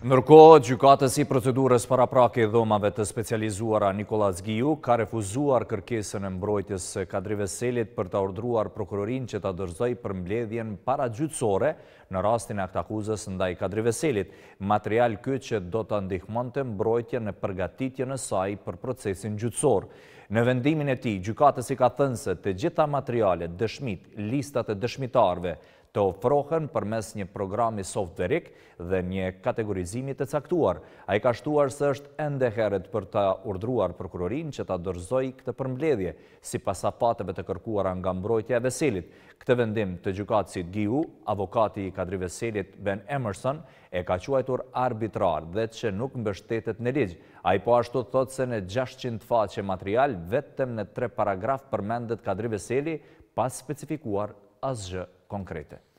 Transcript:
Nërko, gjukatës i procedurës para prake dhomave të specializuara Nikolas Giu ka refuzuar kërkesën e mbrojtjes kadri veselit për të ordruar prokurorin që të dërzoj për mbledhjen para gjytsore në rastin e aktakuzës ndaj kadri veselit, material këtë që do të ndihmon të mbrojtje në përgatitje në saj për procesin gjytsor. Në vendimin e ti, gjukatës i ka thënëse të gjitha materialet, dëshmit, listat e dëshmitarve, të ofrohen për mes një programi softverik dhe një kategorizimit të caktuar. A i ka shtuar së është endeheret për të urdruar prokurorin që të dërzoj këtë përmbledhje, si pasafateve të kërkuara nga mbrojtja e veselit. Këtë vendim të gjukatësit Giu, avokati i kadri veselit Ben Emerson, e ka quajtur arbitrar dhe që nuk mbështetet në ligjë. A i po ashtu thotë se në 600 faqe material, vetëm në tre paragraf përmendet kadri veseli pas specifikuar asgjë konkrete.